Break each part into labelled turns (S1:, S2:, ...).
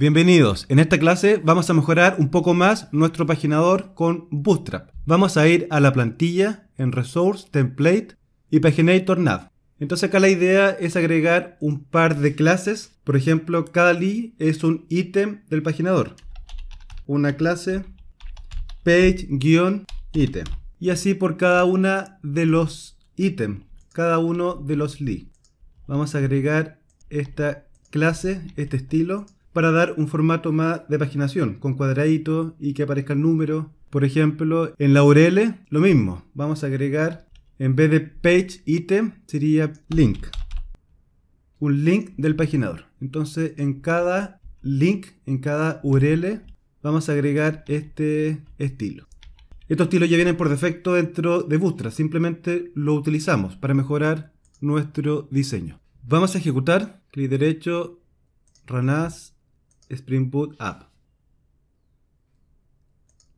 S1: Bienvenidos. En esta clase vamos a mejorar un poco más nuestro paginador con Bootstrap. Vamos a ir a la plantilla, en Resource, Template y Paginator Nav. Entonces acá la idea es agregar un par de clases. Por ejemplo, cada li es un ítem del paginador. Una clase page item Y así por cada una de los ítems, cada uno de los li. Vamos a agregar esta clase, este estilo, para dar un formato más de paginación, con cuadraditos y que aparezcan números. Por ejemplo, en la URL. lo mismo. Vamos a agregar, en vez de page item, sería link. Un link del paginador. Entonces, en cada link, en cada URL, vamos a agregar este estilo. Estos estilos ya vienen por defecto dentro de Bootstrap, simplemente lo utilizamos para mejorar nuestro diseño. Vamos a ejecutar, clic derecho, ranas Spring Boot App.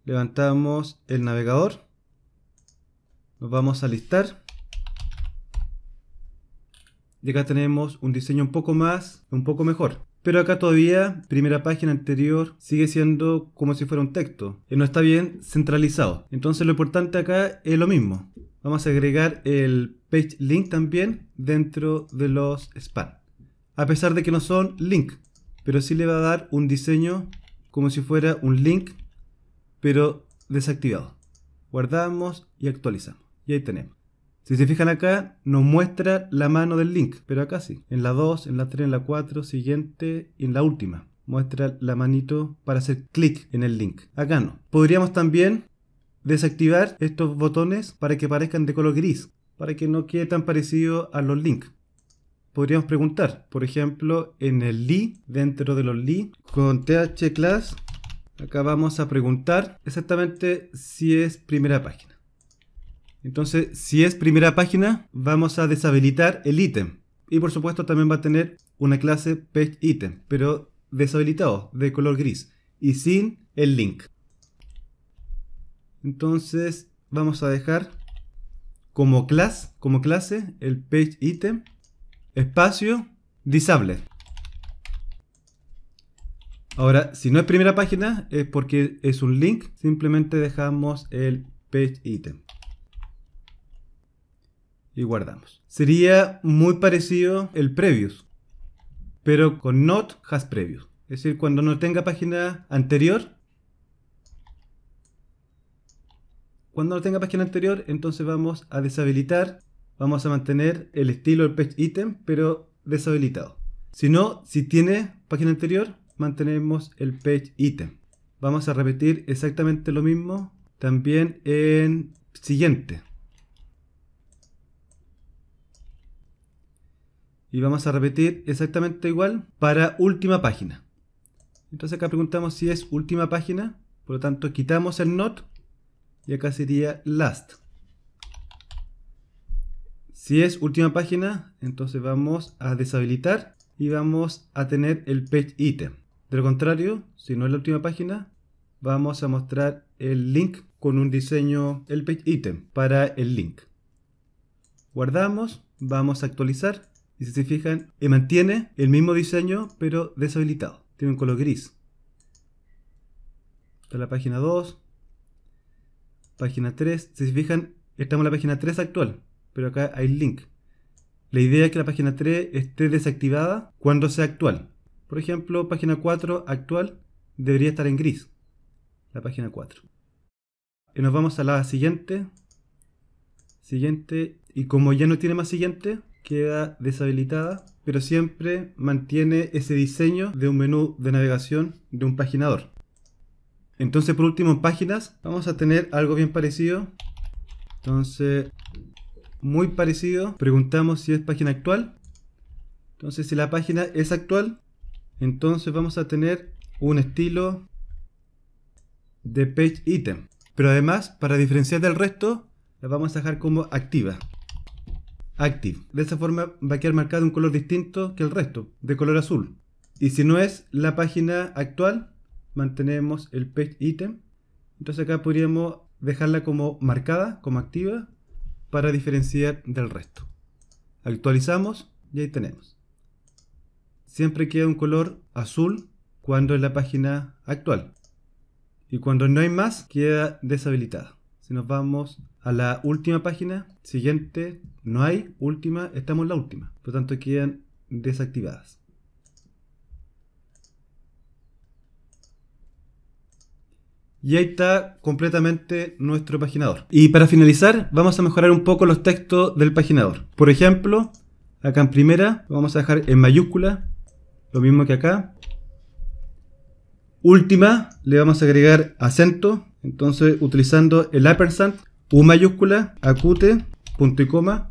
S1: Levantamos el navegador. Nos vamos a listar. Y acá tenemos un diseño un poco más, un poco mejor. Pero acá todavía, primera página anterior sigue siendo como si fuera un texto. Y no está bien centralizado. Entonces lo importante acá es lo mismo. Vamos a agregar el page link también dentro de los spam. A pesar de que no son link, pero sí le va a dar un diseño como si fuera un link, pero desactivado. Guardamos y actualizamos. Y ahí tenemos. Si se fijan acá, nos muestra la mano del link, pero acá sí. En la 2, en la 3, en la 4, siguiente y en la última. Muestra la manito para hacer clic en el link. Acá no. Podríamos también desactivar estos botones para que parezcan de color gris, para que no quede tan parecido a los links podríamos preguntar. Por ejemplo, en el li, dentro de los li, con th class, acá vamos a preguntar exactamente si es primera página. Entonces, si es primera página, vamos a deshabilitar el ítem. Y por supuesto también va a tener una clase page item, pero deshabilitado, de color gris, y sin el link. Entonces, vamos a dejar como como clase, el page item espacio, disable. Ahora, si no es primera página, es porque es un link. Simplemente dejamos el page item. Y guardamos. Sería muy parecido el previous, pero con not has previous. Es decir, cuando no tenga página anterior, cuando no tenga página anterior, entonces vamos a deshabilitar vamos a mantener el estilo del page item, pero deshabilitado. Si no, si tiene página anterior, mantenemos el page item. Vamos a repetir exactamente lo mismo también en siguiente. Y vamos a repetir exactamente igual para última página. Entonces acá preguntamos si es última página, por lo tanto quitamos el not y acá sería last. Si es última página, entonces vamos a deshabilitar y vamos a tener el page item. De lo contrario, si no es la última página, vamos a mostrar el link con un diseño, el page item para el link. Guardamos, vamos a actualizar y si se fijan, eh, mantiene el mismo diseño pero deshabilitado. Tiene un color gris. Está la página 2, página 3. Si se fijan, estamos en la página 3 actual, pero acá hay link. La idea es que la página 3 esté desactivada cuando sea actual. Por ejemplo, página 4 actual debería estar en gris. La página 4. Y nos vamos a la siguiente. Siguiente. Y como ya no tiene más siguiente, queda deshabilitada. Pero siempre mantiene ese diseño de un menú de navegación de un paginador. Entonces por último en páginas vamos a tener algo bien parecido. Entonces muy parecido. Preguntamos si es página actual. Entonces si la página es actual, entonces vamos a tener un estilo de page item. Pero además, para diferenciar del resto, la vamos a dejar como activa. Active. De esa forma va a quedar marcado un color distinto que el resto, de color azul. Y si no es la página actual, mantenemos el page item. Entonces acá podríamos dejarla como marcada, como activa, para diferenciar del resto. Actualizamos y ahí tenemos. Siempre queda un color azul cuando es la página actual. Y cuando no hay más, queda deshabilitada. Si nos vamos a la última página, siguiente, no hay, última, estamos en la última. Por tanto, quedan desactivadas. Y ahí está completamente nuestro paginador. Y para finalizar, vamos a mejorar un poco los textos del paginador. Por ejemplo, acá en primera vamos a dejar en mayúscula, lo mismo que acá. Última, le vamos a agregar acento, entonces utilizando el ampersand, U mayúscula, acute, punto y coma,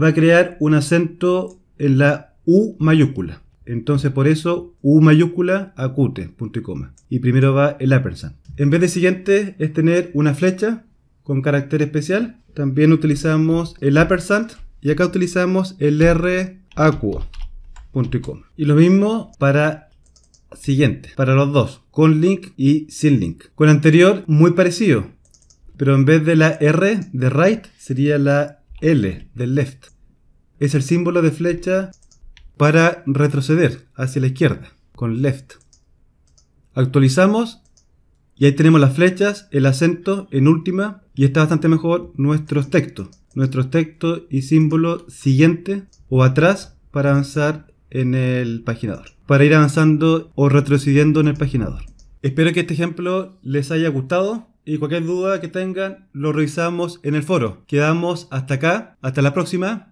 S1: va a crear un acento en la U mayúscula. Entonces por eso U mayúscula, acute, punto y coma. Y primero va el ampersand. En vez de siguiente es tener una flecha con carácter especial. También utilizamos el ampersand y acá utilizamos el R y Y lo mismo para siguiente, para los dos, con link y sin link. Con anterior, muy parecido, pero en vez de la R de right, sería la L de left. Es el símbolo de flecha para retroceder hacia la izquierda, con left. Actualizamos y ahí tenemos las flechas, el acento en última y está bastante mejor nuestros textos. Nuestros textos y símbolo siguiente o atrás para avanzar en el paginador. Para ir avanzando o retrocediendo en el paginador. Espero que este ejemplo les haya gustado y cualquier duda que tengan lo revisamos en el foro. Quedamos hasta acá, hasta la próxima.